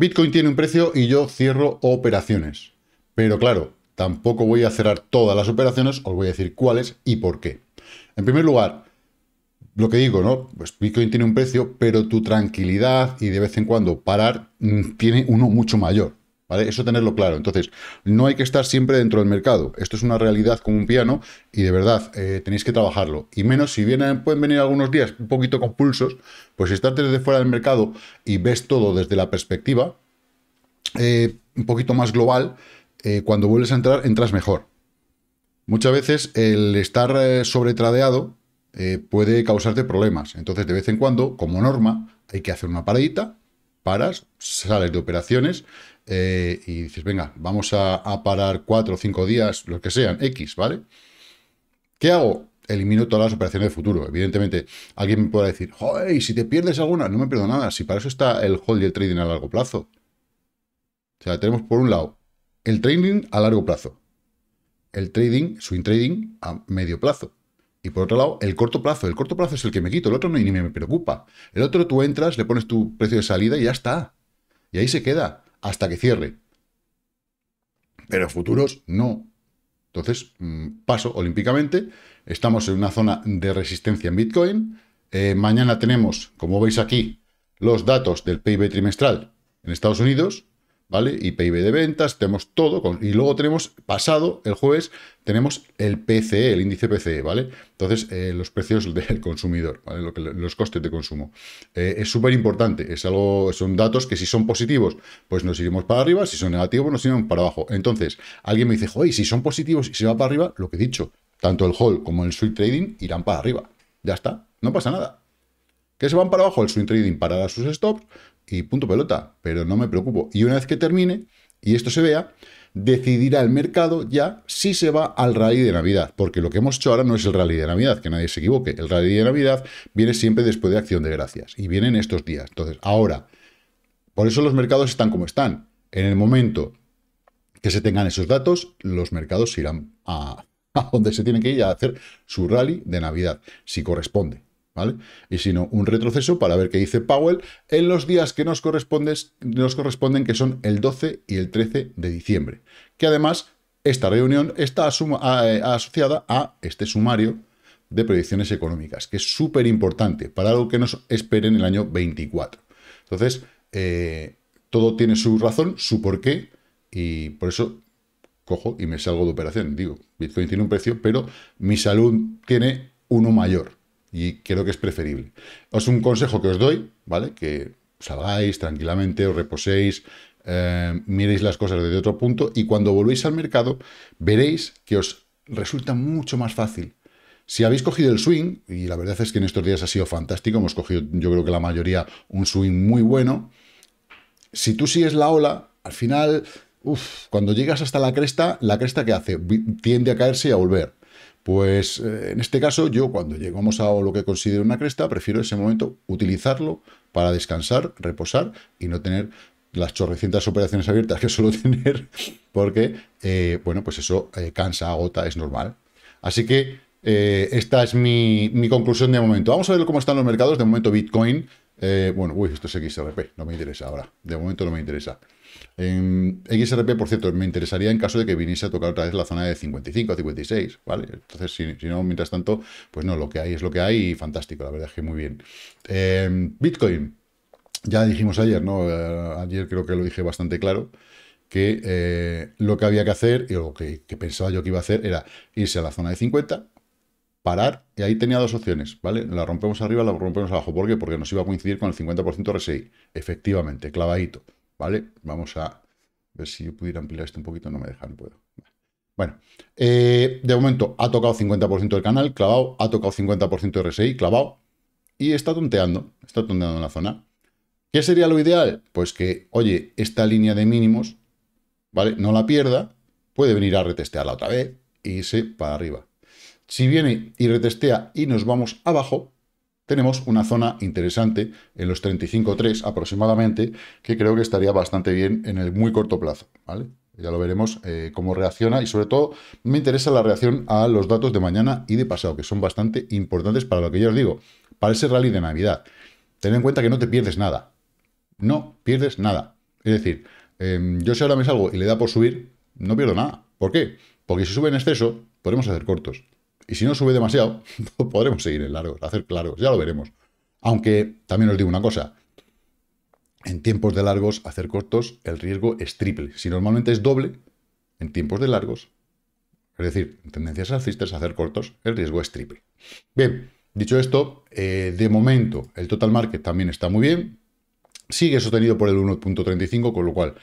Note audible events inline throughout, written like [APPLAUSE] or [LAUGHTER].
Bitcoin tiene un precio y yo cierro operaciones. Pero claro, tampoco voy a cerrar todas las operaciones, os voy a decir cuáles y por qué. En primer lugar, lo que digo, ¿no? Pues Bitcoin tiene un precio, pero tu tranquilidad y de vez en cuando parar mm, tiene uno mucho mayor. Eso tenerlo claro. Entonces, no hay que estar siempre dentro del mercado. Esto es una realidad como un piano y de verdad eh, tenéis que trabajarlo. Y menos si vienen, pueden venir algunos días un poquito compulsos, pues si estás desde fuera del mercado y ves todo desde la perspectiva eh, un poquito más global, eh, cuando vuelves a entrar, entras mejor. Muchas veces el estar sobretradeado puede causarte problemas. Entonces, de vez en cuando, como norma, hay que hacer una paradita paras, sales de operaciones eh, y dices, venga, vamos a, parar cuatro o cinco días, lo que sean, X, ¿vale? ¿Qué hago? Elimino todas las operaciones de futuro. Evidentemente, alguien me pueda decir, joder, si te pierdes alguna, no me pierdo nada, si para eso está el hold y el trading a largo plazo. O sea, tenemos por un lado el trading a largo plazo, el trading, swing trading a medio plazo. Y por otro lado, el corto plazo. El corto plazo es el que me quito, el otro no, ni me preocupa. El otro tú entras, le pones tu precio de salida y ya está. Y ahí se queda, hasta que cierre. Pero futuros no. Entonces, mm, paso olímpicamente. Estamos en una zona de resistencia en Bitcoin. Eh, mañana tenemos, como veis aquí, los datos del PIB trimestral en Estados Unidos. ¿vale? Y PIB de ventas, tenemos todo. y luego tenemos, pasado, el jueves, tenemos el PCE, el índice PCE, ¿vale? Entonces, eh, los precios [LAUGHS] del consumidor, ¿vale? los costes de consumo. Eh, es súper importante, es algo, son datos que si son positivos, pues nos iremos para arriba, si son negativos, pues nos iremos para abajo. Entonces, alguien me dice, joder, si son positivos y se va para arriba, lo que he dicho, tanto el HALL como el swing trading irán para arriba. Ya está, no pasa nada. Que se van para abajo? El swing trading parará sus stops, y punto pelota, pero no me preocupo. Y una vez que termine y esto se vea, decidirá el mercado ya si se va al rally de Navidad, porque lo que hemos hecho ahora no es el rally de Navidad, que nadie se equivoque, el rally de Navidad viene siempre después de Acción de Gracias y viene en estos días. Entonces, ahora, por eso los mercados están como están. En el momento que se tengan esos datos, los mercados irán a, [LAUGHS] a donde se tienen que ir a hacer su rally de Navidad, si corresponde. ¿vale? Y sino un retroceso para ver qué dice Powell en los días que nos, nos corresponden, que son el 12 y el 13 de diciembre. Que además, esta reunión está eh, asociada a este sumario de predicciones económicas, que es súper importante para lo que nos esperen en el año 24. Entonces, eh, todo tiene su razón, su porqué, y por eso cojo y me salgo de operación. Digo, Bitcoin tiene un precio, pero mi salud tiene uno mayor y creo que es preferible. os un consejo que os doy, ¿vale? Que salgáis tranquilamente, os reposéis, eh, miréis las cosas desde otro punto y cuando volvéis al mercado veréis que os resulta mucho más fácil. Si habéis cogido el swing, y la verdad es que en estos días ha sido fantástico, hemos cogido yo creo que la mayoría un swing muy bueno, si tú sigues la ola, al final, uf, cuando llegas hasta la cresta, la cresta que hace tiende a caerse y a volver. Pues eh, en este caso yo cuando llegamos a lo que considero una cresta, prefiero ese momento utilizarlo para descansar, reposar y no tener las chorrecientas operaciones abiertas que [LAUGHS] suelo tener, porque, eh, bueno, pues eso eh, cansa, agota, es normal. Así que esta es mi, mi, conclusión de momento. Vamos a ver cómo están los mercados. De momento Bitcoin, bueno, uy, esto es XRP, no me interesa ahora. De momento no me interesa. En XRP, por cierto, me interesaría en caso de que viniese a tocar otra vez la zona de 55, 56, ¿vale? Entonces, si, no, mientras tanto, pues no, lo que hay es lo que hay y fantástico, la verdad es que muy bien. Em, Bitcoin, ya dijimos ayer, ¿no? Eh, ayer creo que lo dije bastante claro que eh, lo que había que hacer, y lo que, pensaba yo que iba a hacer, era irse a la zona de 50, parar, y ahí tenía dos opciones, ¿vale? La rompemos arriba, la rompemos abajo. ¿Por qué? Porque nos iba a coincidir con el 50% RSI. Efectivamente, clavadito. ¿vale? Vamos a ver si yo pudiera ampliar esto un poquito, no me deja, no puedo. Bueno, eh, de momento ha tocado 50% del canal, clavado, ha tocado 50% de RSI, clavado, y está tonteando, está tonteando en la zona. ¿Qué sería lo ideal? Pues que, oye, esta línea de mínimos, ¿vale? No la pierda, puede venir a retestearla otra vez y se irse para arriba. Si viene y retestea y nos vamos abajo, tenemos una zona interesante en los 35.3 aproximadamente, que creo que estaría bastante bien en el muy corto plazo, ¿vale? Ya lo veremos eh, cómo reacciona y sobre todo me interesa la reacción a los datos de mañana y de pasado, que son bastante importantes para lo que yo os digo, para ese rally de Navidad. Ten en cuenta que no te pierdes nada, no pierdes nada. Es decir, em, yo si ahora me salgo y le da por subir, no pierdo nada. ¿Por qué? Porque si sube en exceso, podemos hacer cortos. Y si no sube demasiado, [LAUGHS] podremos seguir en largos, hacer largos, ya lo veremos. Aunque también os digo una cosa, en tiempos de largos, hacer cortos, el riesgo es triple. Si normalmente es doble, en tiempos de largos, es decir, en tendencias alcistas, hacer cortos, el riesgo es triple. Bien, dicho esto, eh, de momento el total market también está muy bien. Sigue sostenido por el 1.35, con lo cual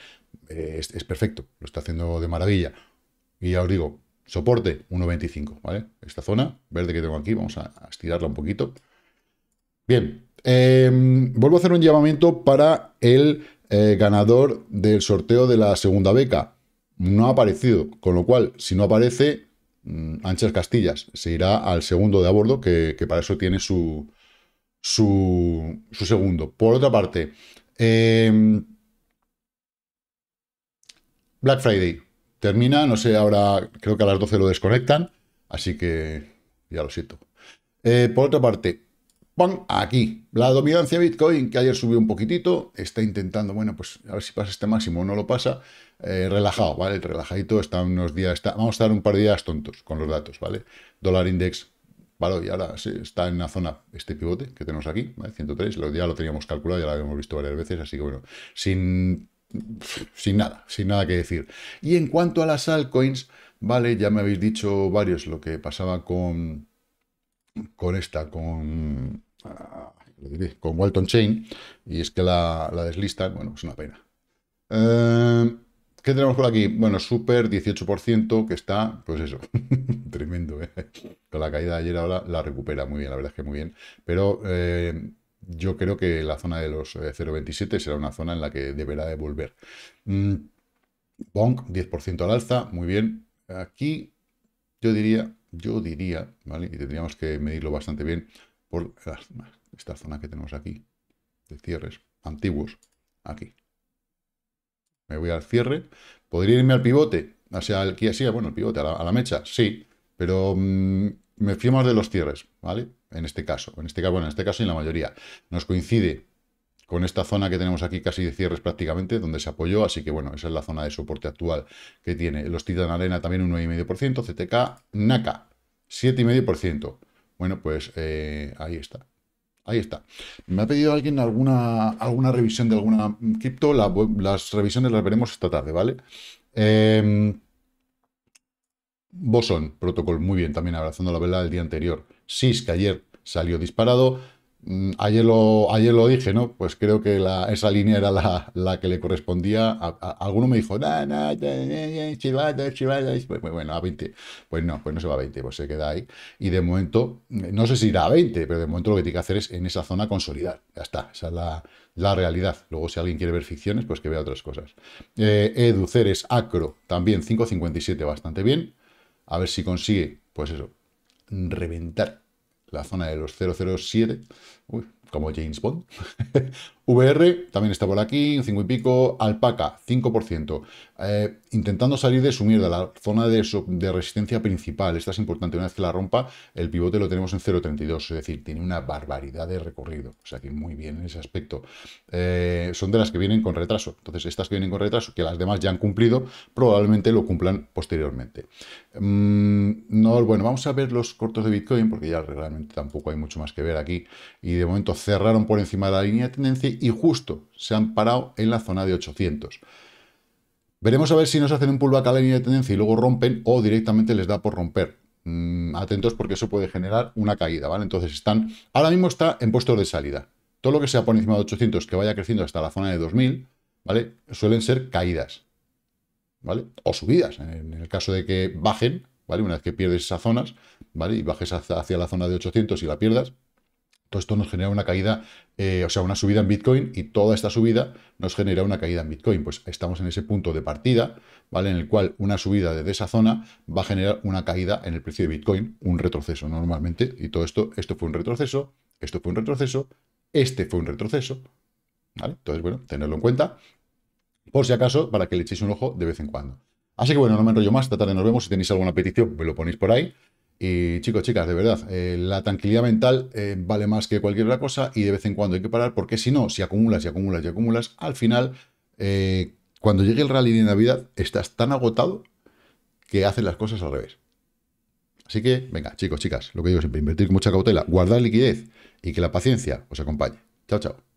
eh, es, perfecto, lo está haciendo de maravilla. Y ya os digo, soporte 1.25, ¿vale? Esta zona verde que tengo aquí, vamos a, estirarla un poquito. Bien, em, vuelvo a hacer un llamamiento para el eh, ganador del sorteo de la segunda beca. No ha aparecido, con lo cual, si no aparece, mm, anchas castillas, se irá al segundo de a bordo, que, para eso tiene su, su, segundo. Por otra parte, em, Black Friday, termina, no sé, ahora creo que a las 12 lo desconectan, así que ya lo siento. Eh, por otra parte, aquí, la dominancia Bitcoin, que ayer subió un poquitito, está intentando, bueno, pues a ver si pasa este máximo, no lo pasa, eh, relajado, ¿vale? Relajadito, está unos días, vamos a estar un par de días tontos con los datos, ¿vale? Dólar index ¿vale? y ahora está en la zona, este pivote que tenemos aquí, ¿vale? 103, ya lo teníamos calculado, ya lo habíamos visto varias veces, así que bueno, sin sin nada, sin nada que decir. Y en cuanto a las altcoins, vale, ya me habéis dicho varios lo que pasaba con, con esta, con, ah, con Walton Chain, y es que la, la bueno, es una pena. Eh, ¿Qué tenemos por aquí? Bueno, Super 18%, que está, pues eso, [LAUGHS] tremendo, ¿eh? Con la caída de ayer ahora la recupera muy bien, la verdad es que muy bien. Pero eh, yo creo que la zona de los 0,27 eh, será una zona en la que deberá devolver. Mm, Bonk, 10% al alza, muy bien. Aquí yo diría, yo diría, ¿vale? Y tendríamos que medirlo bastante bien por esta zona que tenemos aquí, de cierres antiguos, aquí. Me voy al cierre. ¿Podría irme al pivote? O sea, aquí, así, bueno, el pivote, a la, mecha, sí. Pero mm, me fío de los cierres, ¿vale? En este caso, en este caso, bueno, en este caso y en la mayoría. Nos coincide con esta zona que tenemos aquí casi de cierres prácticamente, donde se apoyó, así que bueno, esa es la zona de soporte actual que tiene. Los Titan Arena también un 9,5%, CTK, NACA, 7,5%. Bueno, pues eh, ahí está. Ahí está. Me ha pedido alguien alguna, alguna revisión de alguna cripto. las revisiones las veremos esta tarde, ¿vale? Eh, Boson Protocol, muy bien, también abrazando la vela del día anterior. SIS, que ayer salió disparado. Mm, ayer lo, ayer lo dije, ¿no? Pues creo que la, esa línea era la, la que le correspondía. A, alguno me dijo, nah, nah, pues, Bueno, a 20. Pues no, pues no se va a 20, pues se queda ahí. Y de momento, no sé si irá a 20, pero de momento lo que tiene que hacer es en esa zona consolidar. Ya está, esa es la, la realidad. Luego, si alguien quiere ver ficciones, pues que vea otras cosas. Eh, Educeres, Acro, también 5.57, bastante bien a ver si consigue, pues eso, reventar la zona de los 007. Uy, como James Bond. [LAUGHS] VR también está por aquí, cinco y pico. Alpaca, 5%. Eh, intentando salir de su mierda, la zona de, resistencia principal. Esta es importante. Una vez que la rompa, el pivote lo tenemos en 0.32. Es decir, tiene una barbaridad de recorrido. O sea que muy bien en ese aspecto. Eh, son de las que vienen con retraso. Entonces, estas que vienen con retraso, que las demás ya han cumplido, probablemente lo cumplan posteriormente. Mm, no, bueno, vamos a ver los cortos de Bitcoin, porque ya realmente tampoco hay mucho más que ver aquí. Y de momento cerraron por encima de la línea de tendencia y justo se han parado en la zona de 800. Veremos a ver si nos hacen un pullback a la línea de tendencia y luego rompen o directamente les da por romper. Mm, atentos porque eso puede generar una caída, ¿vale? Entonces están, ahora mismo está en puestos de salida. Todo lo que sea por encima de 800 que vaya creciendo hasta la zona de 2000, ¿vale? Suelen ser caídas, ¿vale? O subidas, en el caso de que bajen, ¿vale? Una vez que pierdes esas zonas, ¿vale? Y bajes hacia la zona de 800 y la pierdas, todo esto nos genera una caída, eh, o sea, una subida en Bitcoin y toda esta subida nos genera una caída en Bitcoin. Pues estamos en ese punto de partida, ¿vale? En el cual una subida desde esa zona va a generar una caída en el precio de Bitcoin, un retroceso normalmente. Y todo esto, esto fue un retroceso, esto fue un retroceso, este fue un retroceso, ¿vale? Entonces, bueno, tenerlo en cuenta, por si acaso, para que le echéis un ojo de vez en cuando. Así que bueno, no me enrollo más, esta tarde nos vemos, si tenéis alguna petición, me lo ponéis por ahí. Y chicos, chicas, de verdad, eh, la tranquilidad mental eh, vale más que cualquier otra cosa y de vez en cuando hay que parar porque si no, si acumulas y acumulas y acumulas, al final, eh, cuando llegue el rally de Navidad, estás tan agotado que haces las cosas al revés. Así que, venga, chicos, chicas, lo que digo siempre, invertir con mucha cautela, guardar liquidez y que la paciencia os acompañe. Chao, chao.